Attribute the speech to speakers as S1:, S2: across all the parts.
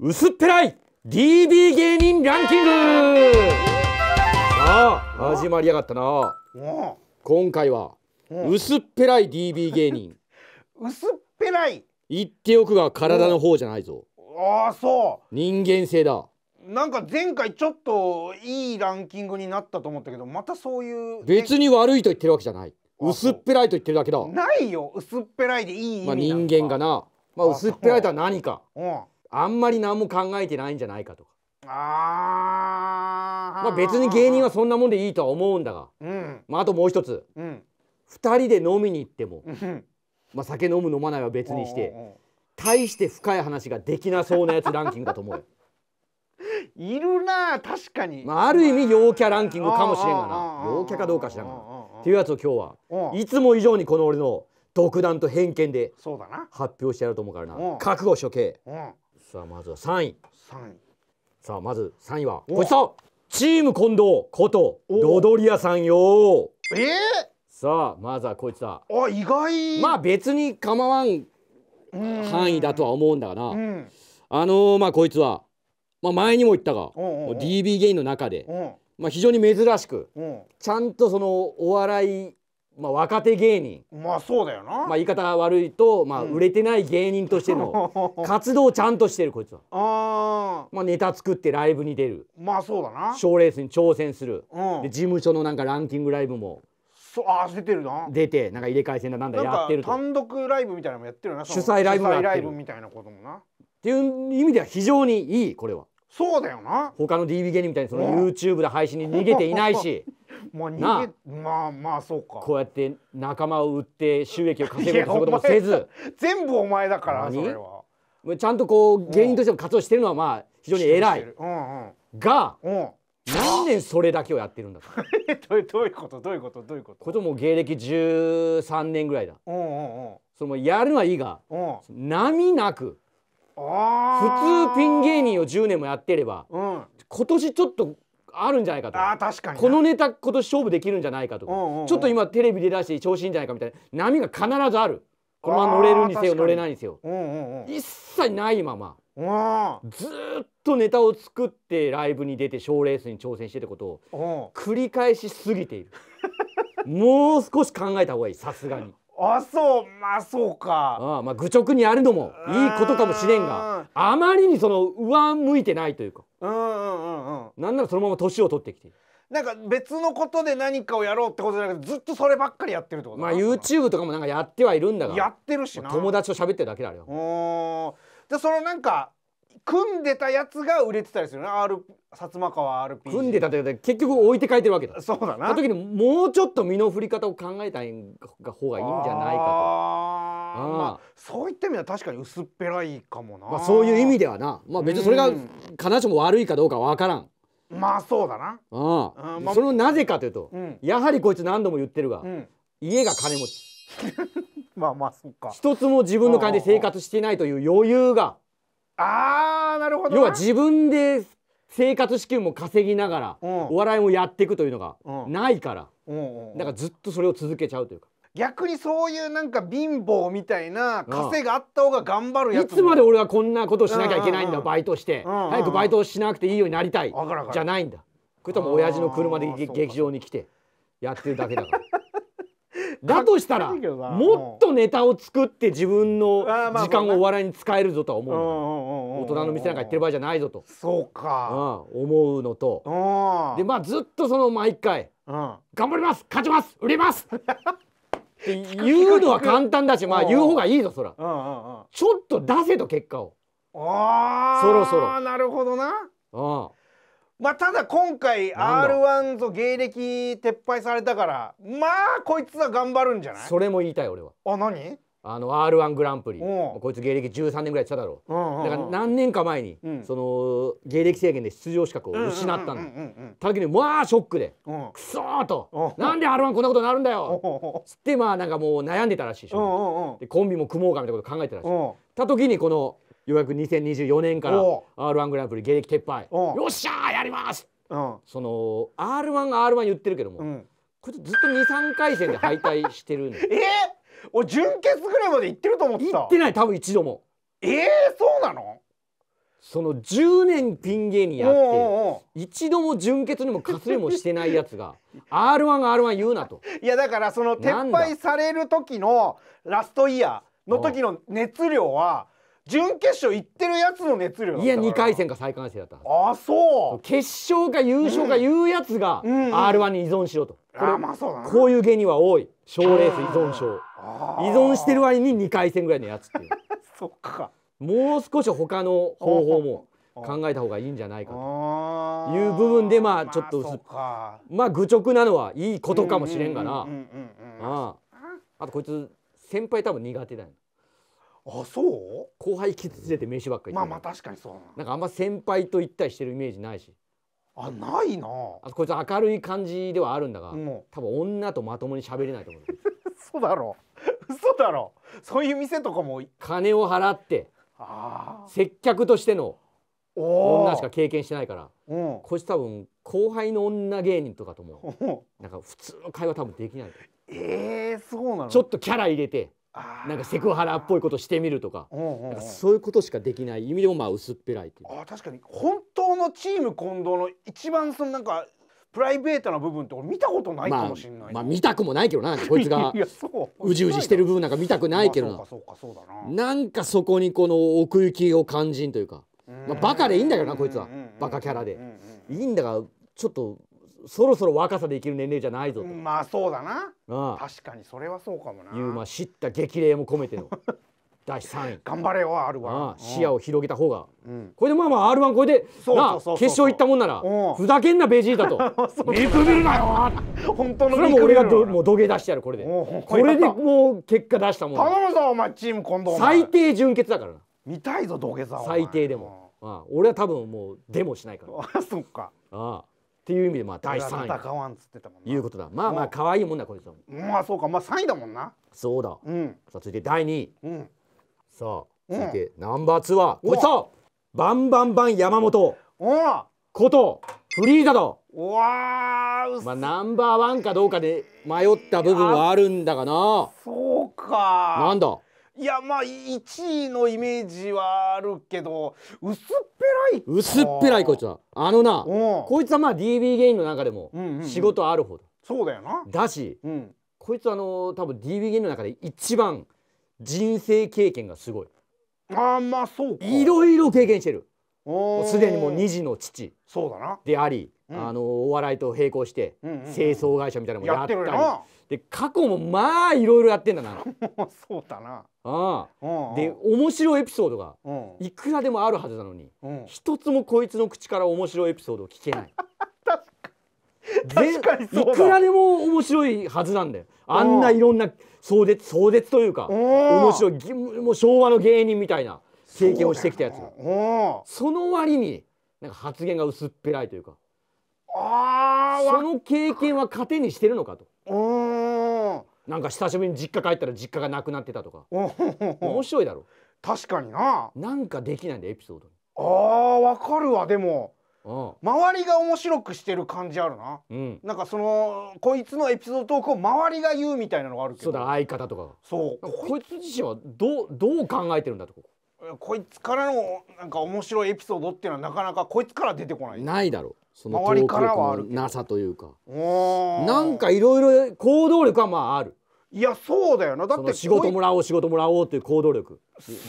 S1: 薄っぺらい DB 芸人ランキングああ始まりやがったな今回は薄っぺらい DB 芸人
S2: 薄っぺらい
S1: 言っておくが体の方じゃないぞ
S2: ああそ
S1: う人間性だ
S2: なんか前回ちょっといいランキングになったと思ったけどまたそうい
S1: う別に悪いと言ってるわけじゃない薄っぺらいと言ってるだけだ
S2: ないよ薄っぺらいでいいまあ、
S1: 人間がな、まあ、薄っぺらいとは何か、うん、あんまり何も考えてないんじゃないかとか
S2: あ
S1: まあ別に芸人はそんなもんでいいとは思うんだが、うん、まあ、あともう一つ、うん、2人で飲みに行っても、うん、まあ、酒飲む飲まないは別にして、大して深い話ができなそうなやつランキングだと思うよ。いるな確かに、まあ、ある意味陽キャランキングかもしれんがな陽キャかどうか知らんがっていうやつを今日はいつも以上にこの俺の独断と偏見で発表してやると思うからな覚悟しとけ。さあまずは三位3位さあまず三位はこいつらチーム近藤ことロドリアさんよえー、さあまずはこいつだあ意外まあ別に構わん範囲だとは思うんだがな、あのー、まあこいつは、まあ、前にも言ったがおうおう DB ゲインの中で、まあ、非常に珍しくちゃんとそのお笑いまあ、若手芸人まあそうだよな、まあ、言い方悪いと、まあ、売れてない芸人としての 活動をちゃんとしてるこいつはあ、まあ、ネタ作ってライブに出る
S2: まあそうだな賞
S1: レースに挑戦する、うん、で事務所のなんかランキングライブも
S2: そあ出てるな
S1: 出てなんか入れ替え戦だなんだやってる単
S2: 独ライブみたいなのもやってるな主催ライブもやってるみたいなこともなっ
S1: ていう意味では非常にいいこれは
S2: そうだよな
S1: 他の d v 芸人みたいにその YouTube で配信に逃げていないし
S2: まあ 逃げまあまあそうかこう
S1: やって仲間を売って収益を稼ぐこともせず
S2: 全部お前だからそれは
S1: ちゃんとこう芸人としても活動してるのはまあ非常に偉い、うんうん、が、うん何年それだけをやってるんだ
S2: どういうことどういうことどういうこと
S1: これも芸歴13年ぐらいだ、うんうんうん、そのやるのはいいが、うん、波なく
S2: 普
S1: 通ピン芸人を10年もやってれば、うん、今年ちょっとあるんじゃないかとあ確かにこのネタ今年勝負できるんじゃないかとか、うんうんうん、ちょっと今テレビで出して調子いいんじゃないかみたいな波が必ずあるこのまま乗れるにせよ乗れないにせよ、
S2: うんうんうん、一
S1: 切ないまま。ずっとネタを作ってライブに出て賞ーレースに挑戦してってことを繰り返しすぎているもう少し考えた方がいいさすがにあそうまあそうかあまあ愚直にやるのもいいことかもしれんがあまりにその上向いてないというかうんうんうんうんなんならそのまま年を取ってきて
S2: なんか別のことで何かをやろうってことじゃなくてずっとそればっかりやってるってことまあ
S1: YouTube とかもなんかやってはいるんだがやってるしな友達と喋ってるだけだ
S2: よじゃそのなんか
S1: 組んでたやつが売れてたりするね R 薩摩川 RPG 組んでたって結局置いて帰ってるわけだそうだなその時にもうちょっと身の振り方を考えた方がいいんじゃないかと
S2: あ、まあ、そういった意味では確かに薄っぺらいかもな、まあ、そういう意
S1: 味ではな、まあ、別にそれが必ずしも悪いかどうかわからん
S2: まあそうだな
S1: あ、まそれなぜかというと、うん、やはりこいつ何度も言ってるが、うん、家が金持ち まあまあそっか一つも自分の金で生活してないという余裕が
S2: あーなるほど要は自
S1: 分で生活資金も稼ぎながら、お笑いもやっていくというのがないから、うんうん、だからずっとそれを続けちゃうというか
S2: 逆にそういうなんか貧乏みたいな稼があった方が頑張るやついつまで
S1: 俺はこんなことしなきゃいけないんだ、バイトして、早くバイトしなくていいようになりたいじゃないんだこれとも親父の車で劇場に来てやってるだけだからだとしたらもっとネタを作って自分の時間をお笑いに使えるぞとは思
S2: う
S1: 大人の店なんか行ってる場合じゃないぞとそうか、うん、思うのとでまあずっとその毎回、うん、頑張ります勝ちます売れます って言うのは簡単だしまあ言う方がいいぞそら、ちょっと出せと結果をそろそろなるほどなうん
S2: まあただ今回 R1 と芸歴撤廃されたからまあこいつは頑張るんじゃな
S1: いそれも言いたい俺はあ何あの R1 グランプリこいつ芸歴13年ぐらいしただろう,、だから何年か前に、うん、その芸歴制限で出場資格を失ったのたとけにまあショックで、クソくそとなんで R1 こんなことになるんだよつってまあなんかもう悩んでたらしいでコンビも組もうかみたいなこと考えてたらしいた時にこのようやく2024年から r 1グランプリ芸歴撤廃よっしゃーやります、うん、その r 1 r 1言ってるけども、うん、これずっと23回戦で敗退してるんで えー、俺準決ぐらいまで行ってると思った行ってない多分一度もえー、そうなのその10年ピン芸人やって一度も純潔にもかすれもしてないやつが r 1 r 1言うなといやだからその撤
S2: 廃される時のラストイヤーの時の熱量は準決勝行ってるやつの
S1: 熱量いや2回戦か再完成だったあそう決勝か優勝かいうやつが r 1に依存しろと、これまあそうだ、こういう芸人は多い賞レース依存症依存してる割に2回戦ぐらいのやつっていう そっかもう少し他の方法も考えた方がいいんじゃないかという部分でまあちょっとまあ愚直なのはいいことかもしれんがなあとこいつ先輩多分苦手だよ、ねあそう後輩傷つ連てて刺ばっかりまあまあ確かにそうなんかあんま先輩と行ったりしてるイメージないしあないなあこいつ明るい感じではあるんだが、うん、多分女とまともに喋れないと思ううだろ嘘だろそういう店とかも金を払って接客としての
S2: 女し
S1: か経験してないから、うん、こいつ多分後輩の女芸人とかともなんか普通の会話多分できないえー、そうなのちょっとキャラ入れてなんかセクハラっぽいことしてみるとか,、なんかそういうことしかできない意味でもまあ薄っぺらいって
S2: いうあ確かに本当のチーム近藤の一番そのなんかプライベートな部分って俺見たことないかもしれない、まあ、まあ見た
S1: くもないけどなこいつが うじうじしてる部分なんか見たくないけどな、まあ、そうかそうかそうだななんかそこにこの奥行きを感じんというかまあ、バカでいいんだけどなこいつはバカキャラでいいんだがちょっとそろそろ若さで生きる年齢じゃないぞと、
S2: まあそうだなああ確かにそれはそうかもな
S1: いうまあ知った激励も込めての 第3位頑張れよ R1 ああ視野を広げた方が、うん、これでまあまあ R1 これで決勝行ったもんならふざけんなベジータと
S2: 見くびるなよ本当のそれも俺が
S1: どもう土下出してやるこれでこれでもう結果出したもん頼
S2: むぞお前チーム近藤最
S1: 低純潔だからな見たいぞ土下座最低でもああ俺は多分もうデモしないからあ そっかああっていう意味でまあ第三
S2: 位
S1: いうことだまあまあ可愛いもんだこいつは
S2: まあそうかまあ三位だもんな
S1: そうだ、うん、さあ続いて第二。位、うん、さあ続いて、ナンバー2はこいつだバンバンバン山本ことフリーザド。わあ。まあナンバーワンかどうかで迷った部分はあるんだがなそ
S2: うかなんだいやまあ1位のイメージはあるけど薄っぺ
S1: らい薄っぺらいこいつはあのなこいつはまあ DB ゲインの中でも仕事あるほど、うんうんうん、そうだよなだし、うん、こいつあの多分 DB ゲインの中で一番人生経験がすごいあまあそういろいろ経験してる
S2: すでにもう2
S1: 児の父そうだなでありあのお笑いと並行して清掃会社みたいなのもやったり、で過去もまあいろいろやってんだな
S2: そうだな
S1: ああで面白いエピソードがいくらでもあるはずなのに一つもこいつの口から面白いエピソードを聞けない 確かにいくらでも面白いはずなんだよあんないろんな壮絶壮絶というか面白いもう昭和の芸人みたいな経験をしてきたやつその割になんか発言が薄っぺらいというかあその経験は糧にしてるのかと。なんか久しぶりに実家帰ったら実家がなくなってたとか面白いだろ確かにななんかできないんだエピソード
S2: あーわかるわでも周りが面白くしてる感じあるな、うん、なんかそのこいつのエピソードトークを周りが言うみたいなのがあるけどそうだ相方とか
S1: そうこいつ自身はどうどう考えてるんだとか
S2: こいつからのなんか面白いエピソードっていうのはなかなかこいつから出てこないないだろ
S1: うその周りからはあるなさというかなんかいろいろ行動力はまああるいやそうだよなだって仕事もらおう仕事もらおうっていう行動力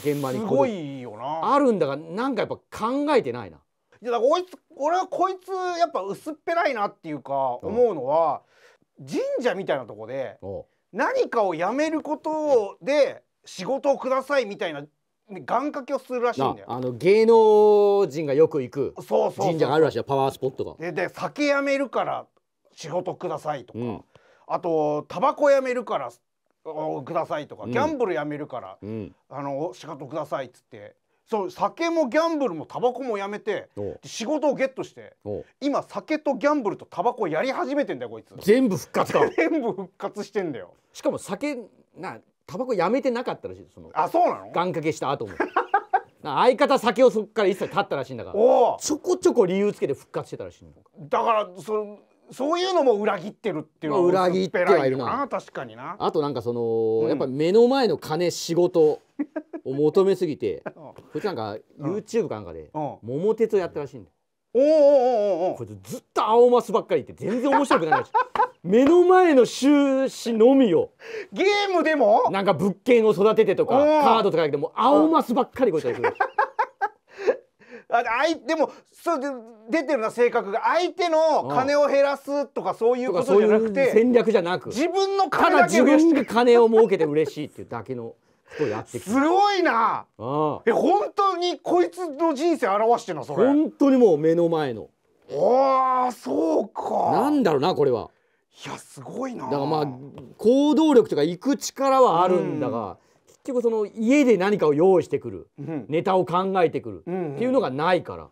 S1: 現場にすごいよなあるんだがなんかやっぱ考えてないな
S2: いやだからこいつ俺はこいつやっぱ薄っぺらいなっていうか思うのは、神社みたいなとこで何かをやめることで仕事をくださいみたいな願掛けをするらしいんだ
S1: よあの芸能人がよく行く神社があるらしいよパワースポットが
S2: でで酒やめるから仕事くださいとか、うん、あとタバコやめるからくださいとか、うん、ギャンブルやめるから、うん、あの仕事くださいっつってそう酒もギャンブルもタバコもやめて仕事をゲットして今酒とギャンブルとタバコやり
S1: 始めてんだよこいつ全部復活か 全部復活してんだよしかも酒なタバコやめてなかったらしいそのあそうなの願掛けした後も 相方酒をそこから一切立ったらしいんだからちょこちょこ理由つけて復活してたらしいの
S2: だからそそういうのも裏切ってるっていうのは、あ、裏切ってはいるな確かにな
S1: あとなんかその、うん、やっぱ目の前の金仕事を求めすぎて こいつなんか YouTube かなんかで「桃鉄」をやったらしいんだおおおおおこいつずっと青マスばっかり言って全然面白くないらしい目の前の収支のみをゲームでもなんか物件を育ててとかカードとかでも青マスばっかりごちゃする。
S2: ああいでもそう出てるな性格が相手の金を減らす
S1: とかそういうことじゃなくて戦略じゃなく自分の金だけ増やただ自分が金を儲けて嬉しいっていうだけの。すごいなえ本
S2: 当にこいつの人生表してるのそれ本
S1: 当にもう目の前の
S2: ああそうか
S1: なんだろうなこれはいやすごいなだからまあ行動力とか行く力はあるんだが、うん、結局その家で何かを用意してくる、うん、ネタを考えてくる、っていうのがないから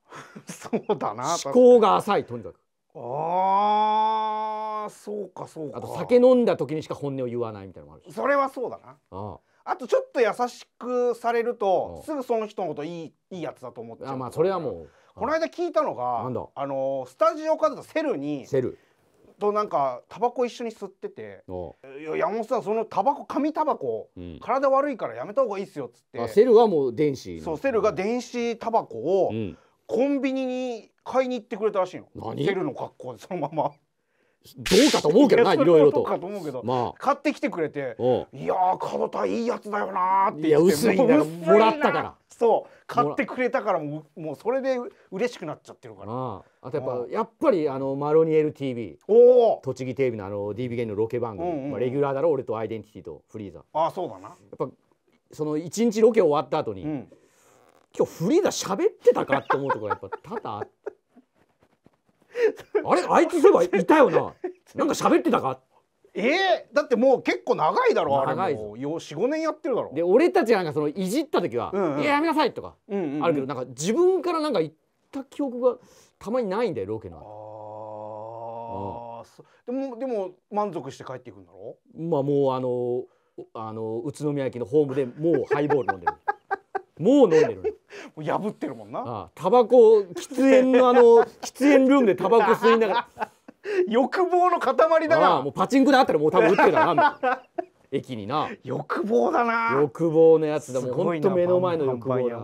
S1: そうだな思考が浅いとにかく
S2: あーそうかそ
S1: うかあと酒飲んだ時にしか本音を言わないみたいなのもあるそれはそうだなあ
S2: あとちょっと優しくされるとすぐその人のこといいいいやつだと思ってあまあそれはもうこの間聞いたのがあのスタジオカズセルにセルとなんかタバコ一緒に吸ってて「山本さんそのタバコ紙タバコ、うん、体悪いからやめた方がいいっすよ」っつってセ
S1: ルはもう電子そうセルが電
S2: 子タバコをコンビニに買いに行ってくれたらしいの、セルの格好でそのまま。どうかと思うけどないろいろと。まあ、買ってきてくれて「いやー門田いいやつだよな」っていや薄いんだよもらったから。そう買ってくれたからもうもうそれで嬉しくなっちゃってる
S1: からああとやっぱ、やっぱりあのマロニエル TV 栃木テレビのあの DBK のロケ番組、うんうん、まあ、レギュラーだろ俺とアイデンティティとフリーザああそうだなやっぱその一日ロケ終わった後に、うん、今日フリーザ喋ってたかって思うところがやっぱ多々あって。あれあいつそういえばいたよななんか喋ってたかえー、だってもう結構長いだろあれもう45年やってるだろで俺たちがなんかそのいじった時は「うんうん、いややめなさい」とかあるけど、なんか自分からなんか言った記憶がたまにないんだよロケのああ、うん、でもでも満足して帰っていくんだろまあもうあのあの宇都宮駅のホームでもうハイボール飲んでるもう飲んでる もう破ってるもんなああタバコ喫煙のあの 喫煙ルームでタバコ吸いながら欲望の塊だなあもうパチンコであったらもう多分打ってたな 駅にな欲望だな欲望のやつだもうほん目の前の欲望だ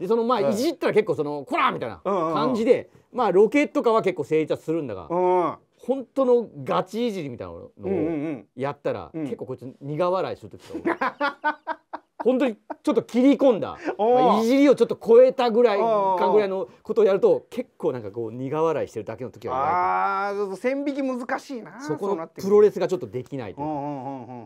S1: でそのまあ、い、じったら結構その「コラーみたいな感じで、うんうん、まあロケッとかは結構成立するんだが、うん本当のガチいじりみたいなのをやったら、うんうんうん、結構こいつ苦笑いする時と本当にちょっと切り込んだ、まあ、いじりをちょっと超えたぐらいかぐらいのことをやると結構なんかこう苦笑いしてるだけの時は
S2: ああ線引き難しいなそこのプ
S1: ロレスがちょっとできないいう,、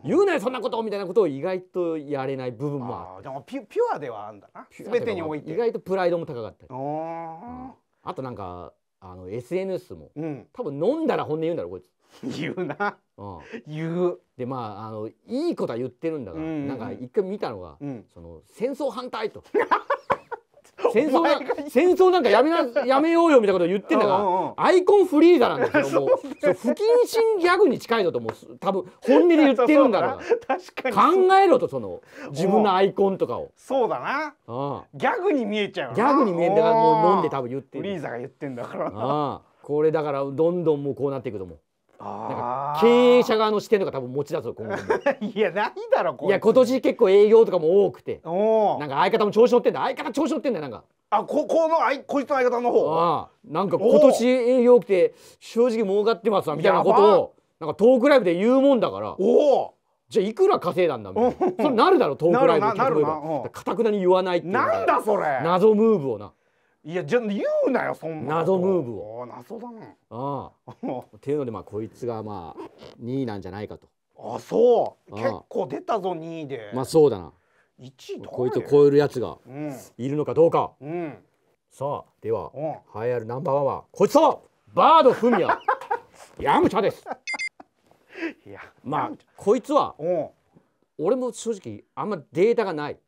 S1: 言うなよそんなことみたいなことを意外とやれない部分もあっで
S2: もピュピュアではあるんだな全てにおいて意
S1: 外とプライドも高かったり、うん、あとなんかあの SNS も、うん、多分飲んだら本音言うんだろこいつ 言うな、うん、言うでまああのいいことは言ってるんだから、うんうんなんか一回見たのが、うん、その戦争反対と 戦争な戦争なんかやめな やめようよみたいなこと言ってんだから、うんうん、アイコンフリーザなんだけどもう不謹慎ギャグに近いのともう多分本音で言ってるんだろう確かに考えろとその自分のアイコンとかをそうだな、うん、ギャグに見えちゃうギャグに見えんだからもう飲んで多分言ってるフリーザが言ってんだからうんこれだからどんどんもうこうなっていくと思う経営者側の視点とか多分持ちだぞ今後 いやないだろこいや今年結構営業とかも多くてなんか相方も調子乗ってんだ相方調子乗ってんだよなんかあここのあいこいつの相方の方あなんか今年営業多くて正直儲かってますわみたいなことをなんかトークライブで言うもんだからおおじゃあいくら稼いだんだみたいなそれなるだろトークライブでかたくなに言わないっていうなんだそれ謎ムーブをないやじゃ言うなよそんな謎ムーブ
S2: を謎だな
S1: ああ っていうのでまあこいつがまあ2位なんじゃないかとあそう結構
S2: 出たぞ2位でまあそうだな1位こいつを超
S1: えるやつがいるのかどうか、うん、さあでは栄えあるナンバーワンはこいつとバードフミヤ ヤムチャですいやまあこいつは俺も正直あんまデータがない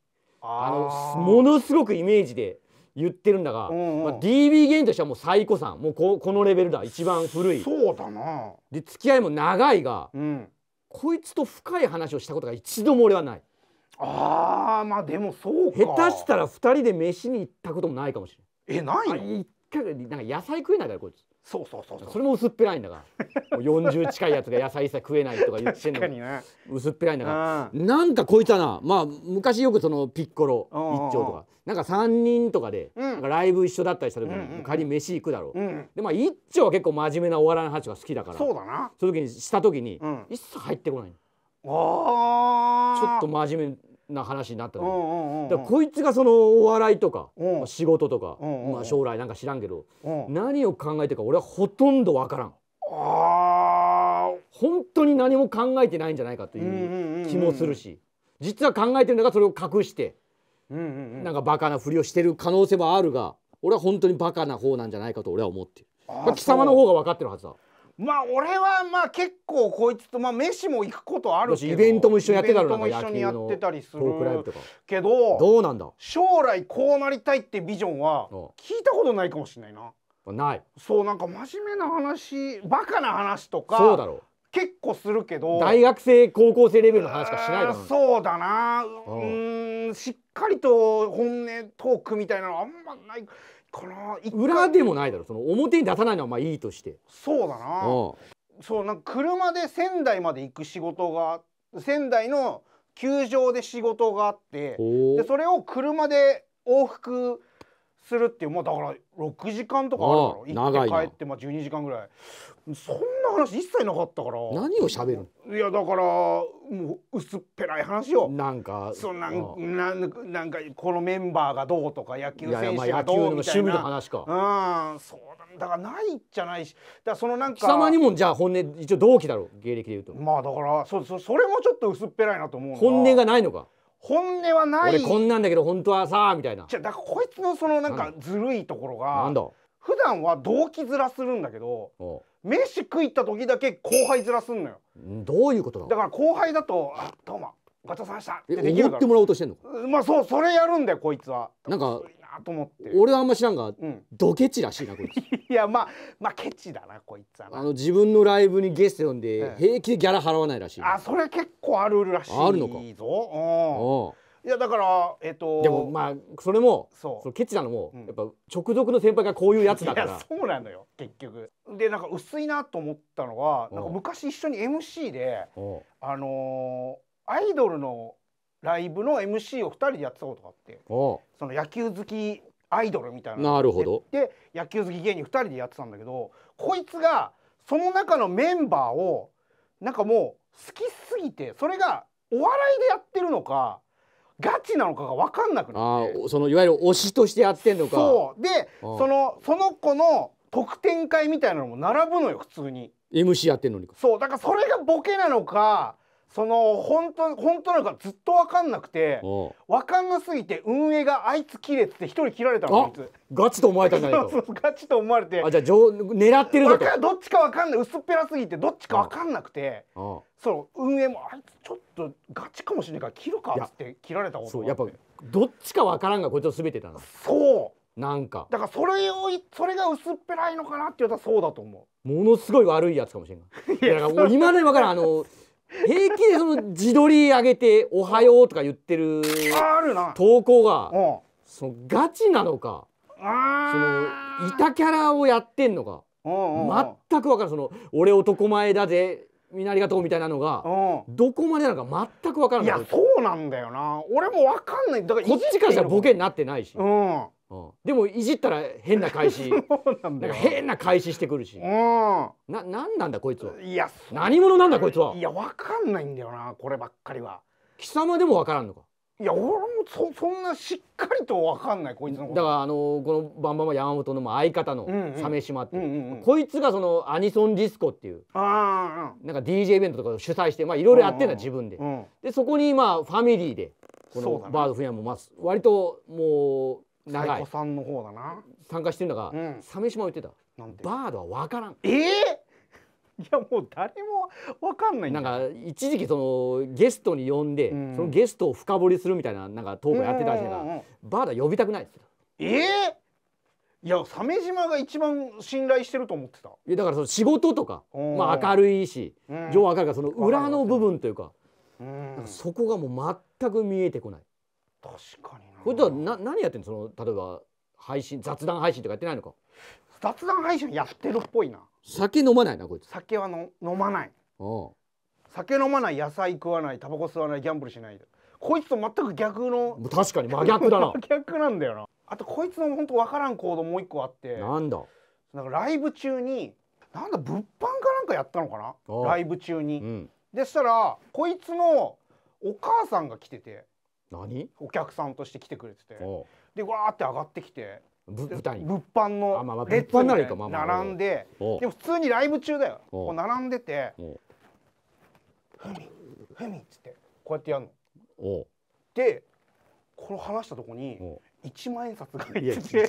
S1: あのものすごくイメージで言ってるんだが、うんうんまあ、DB 芸人としてはもう最古さんもうここのレベルだ一番古いそうだなで付き合いも長いが、うん、こいつと深い話をしたことが一度も俺はないあーまあでもそう下手したら2人で飯に行ったこともないかもしれないえないの一回なんか野菜食えないからこいつそうそうそうそれも薄っぺらいんだからもう40近いやつが野菜さ食えないとか言ってんのに薄っぺらいんだからなんかこいつはなまあ昔よくそのピッコロ一丁とかなんか3人とかで、なんかライブ一緒だったりした時に、仮に飯行くだろう、でまあ一丁は結構真面目なお笑いの話が好きだからそうだなそういう時にした時に、一切入ってこない
S2: あちょっと真
S1: 面目な話になった時、こいつがそのお笑いとか、仕事とか、まあ、将来なんか知らんけど、何を考えてるか俺はほとんど分からん。あ本当に何も考えてないんじゃないかという気もするし、うんうんうん実は考えてるんだからそれを隠して、うんうんうん、なんかバカなふりをしてる可能性もあるが俺は本当にバカな方なんじゃないかと俺は思ってる。貴様の方が分かってるはずだ。
S2: まあ俺はまあ結構こいつとまあ飯も行くことあるけどイベントも一緒にやってたのも一緒にやってたりするけどどうなんだ将来こうなりたいってビジョンは聞いたことないかもしれないなないそうなんか真面目な話バカな話とかそうだろう結構するけど大
S1: 学生高校生レベルの話しかしないだろ
S2: そうだなうんしっかりと本音トークみたいなのあんまないこの裏でも
S1: ないだろその表に出さないのはまあいいとして
S2: そうだな、
S1: う
S2: そうなんか車で仙台まで行く仕事が仙台の球場で仕事があってでそれを車で往復するっていうまあだから6時間とかあるか行って帰ってまあ12時間ぐらいそんな話一切なかったから何をしゃべるいやだからもう薄っぺらい話をなんかそなんなんなんかこのメンバーがどうとか野球選手がどうみたいな趣味の話かうんそうだからないじゃないしだそのなんか貴様にも
S1: じゃあ本音一応同期だろ芸歴でいうと
S2: まあだからそそそれもちょっと薄っぺらいなと思う本音がないのか本音はない俺こんな
S1: んだけど本当はさみたいなじゃだから
S2: こいつのそのなんかずるいところがなんだ普段は動機ずらするんだけど飯食いった時だけ後輩ずらすんのよ
S1: どういうことだ
S2: だから後輩だと「あどうもごちそうさまでした」ってできるからってもらおうと
S1: してんのまあそうそれやるんだよこいつはなんかと思って俺はあんま知らんが、うん、ドケチらしいなこいつ
S2: いやまあまあケチだなこいつはあ
S1: の自分のライブにゲスト呼んで、平気でギャラ払わないらしい、あ
S2: それ結構あるらしいあるのかいい
S1: ぞ
S2: いやだからえっ、とでもま
S1: あそれもそのケチなのも、うん、やっぱ直属の先輩がこういうやつだからそ
S2: うなのよ結局でなんか薄いなと思ったのはなんか昔一緒に MC であのー、アイドルのライブの MC を2人でやってたことがあってその野球好きアイドルみたいななるほどで野球好き芸人2人でやってたんだけどこいつがその中のメンバーをなんかもう好きすぎてそれがお笑いでやってるのかガチなのかが分かんなく
S1: なってそのいわゆる推しとしてやってんのかそ
S2: うでそのその子の特典会みたいなのも並ぶのよ普通に
S1: MC やってんのに
S2: そうだからそれがボケなのかその本当本当なのかずっと分かんなくて分かんなすぎて運営があいつ切れっつって一人切られたのあいつ
S1: ガチと思われたんじゃないと
S2: ガチと思われて
S1: あじゃあ狙
S2: ってるぞとどっちか分かんない薄っぺらすぎてどっちか分かんなく
S1: てそ
S2: の運営もあいつちょっとガチかもしれ
S1: ないから切るかっつって切られたことそうやっぱどっちか分からんがこいつす全てだなそうなんかだからそ
S2: れをそれが薄っぺらいのかなって言ったらそうだと思
S1: うものすごい悪いやつかもしれない いやだから今で分からんあの平気でその自撮り上げて「おはよう」とか言ってる投稿がそのガチなのかそのいたキャラをやってんのか全く分からんその「俺男前だぜ」みんなありがとうみたいなのがどこまでなのか全く分からんいやそうなんだよな
S2: 俺も分かんないだからこっちからしたらボ
S1: ケになってないし、うん、でもいじったら変な返し 変な返ししてくるし、何なんだこいつは何者なんだこいつはい
S2: や分かんないんだよなこればっかりは
S1: 貴様でも分からんのか
S2: いや俺もそそんなしっかりと分かん
S1: ないこいつのことだからあのー、このバンバンは山本の相方の鮫島ってこいつがそのアニソンディスコっていうあ、なんか DJ イベントとかを主催していろいろやってんだ、自分で、うん、でそこにまあファミリーでこのバードフィアもます割ともう長いさんの方だな参加してるんだが、うん、鮫島言ってたバードは分からんえー、いやもう誰も分かんないなんか一時期そのゲストに呼んで、うん、そのゲストを深掘りするみたいななんかトークやってたんじゃが、バードは呼びたくないってええーいや鮫島が一番信頼してると思ってたいやだからその仕事とか、まあ、明るいし、うん、情明るいからその裏の部分というか,、うん、かそこがもう全く見えてこない確かにこれとはな何やってんのその例えば配信雑談配信とかやってないのか雑談配信やってるっぽいな酒飲まないなこいつ
S2: 酒はの飲まない酒飲まない野菜食わないタバコ吸わないギャンブルしないこいつと全く逆の
S1: 確かに真逆だな
S2: 逆なんだよなあとこいつの本当分からん行動もう一個あってなんだなんかライブ中になんだ物販かなんかやったのかなライブ中に、うん、でしたらこいつのお母さんが来てて何お客さんとして来てくれててでわーって上がってきて物販の列に、ねまあまあ、並んででも普通にライブ中だよこう並んでて「ふみふみ」っつってこうやってやるの。でこの話したとこに1万円札が入ってて。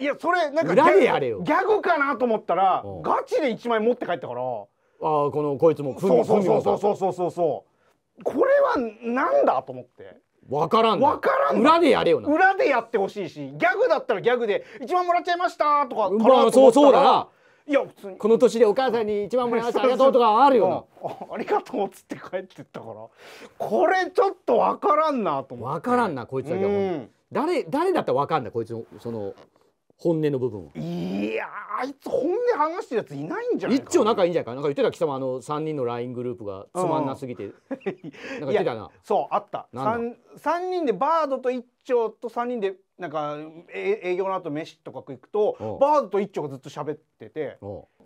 S2: いやそれなんかギャグかなと思ったらガチで1万円持って帰ったからああ
S1: このこいつもそうそうそうそうそ
S2: うそうそうこれはなんだと思って。分からん分からん裏でやれよな裏でやってほしいしギャグだったらギャグで「1万もらっちゃいました」とかかまあ、そうそうだないや普通にこの年でお
S1: 母さんに1万もらいましたありがとうとかあるよな、うん、ありがとうっつって帰ってったからこれちょっと分からんなと思って分からんなこいつだけうん、誰誰だったら分かんないこいつのその本音の部分いや
S2: あいつ本音話してるやついないんじゃない一
S1: 丁仲いいんじゃないかなんか言ってた貴様あの3人の LINE グループがつまんなすぎて、うん、なんか言ってたなそうあった 3,
S2: 3人でバードと一丁と3人でなんか営業の後飯とか行くとバードと一丁がずっと喋ってて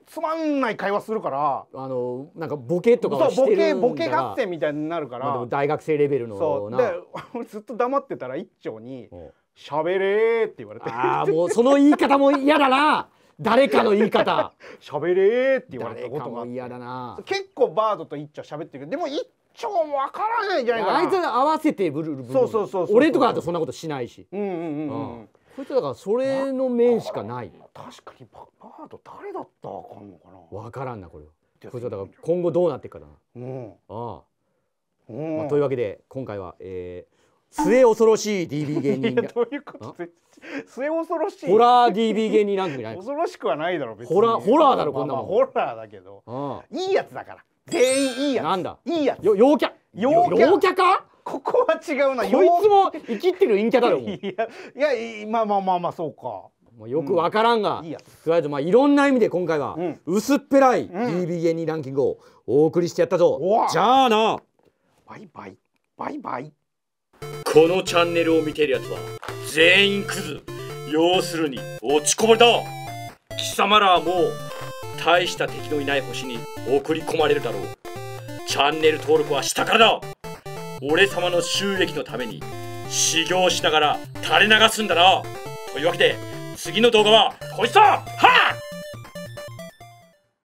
S2: つまんない会話するから
S1: あのなんかボケとかボケボケ合戦
S2: みたいになるから、まあ、大
S1: 学生レベルのそ
S2: うでずっと黙ってたら一丁に「しゃべれって言わ
S1: れてああもうその言い方も嫌だな誰かの言い方
S2: しゃべれって
S1: 言われたことが嫌だな結構バードと一丁喋ってるけどでも一丁もわからないじゃないかなあいつ合わせてブルブルそうそうそう俺とかだとそんなことしないしうんうんうん、うんこいつだからそれの面しかない確かにババード誰だったかんのかな分からんなこれはこいつだから今後どうなっていくかだなうんああ、うん、まあ、というわけで今回は、え末恐ろしい DB 芸人いやどういうこと
S2: 末恐ろしいホラー DB 芸人ランクじゃない恐ろしくはないだろ別にホラーホラーだろこんなもん、まあまあ、ホラーだけど、うん、いいやつだから
S1: 全員いいやつなんだいいやつよ陽キャ陽キャ陽キャかここは違うなこいつも生きってる陰キャだろいやいやまあまあまあまあそうかもうよくわからんが、うん、いいとりあえずまあいろんな意味で今回は、うん、薄っぺらい d b 芸人ランキングをお送りしてやったぞ、うん、じゃあなバイバイバイバイこのチャンネルを見てるやつは全員クズ要するに落ちこぼれだ貴様らはもう大した敵のいない星に送り込まれるだろうチャンネル登録は下からだ俺様の収益のために修行しながら垂れ流すんだなというわけで次の動画はこいつだは
S2: っ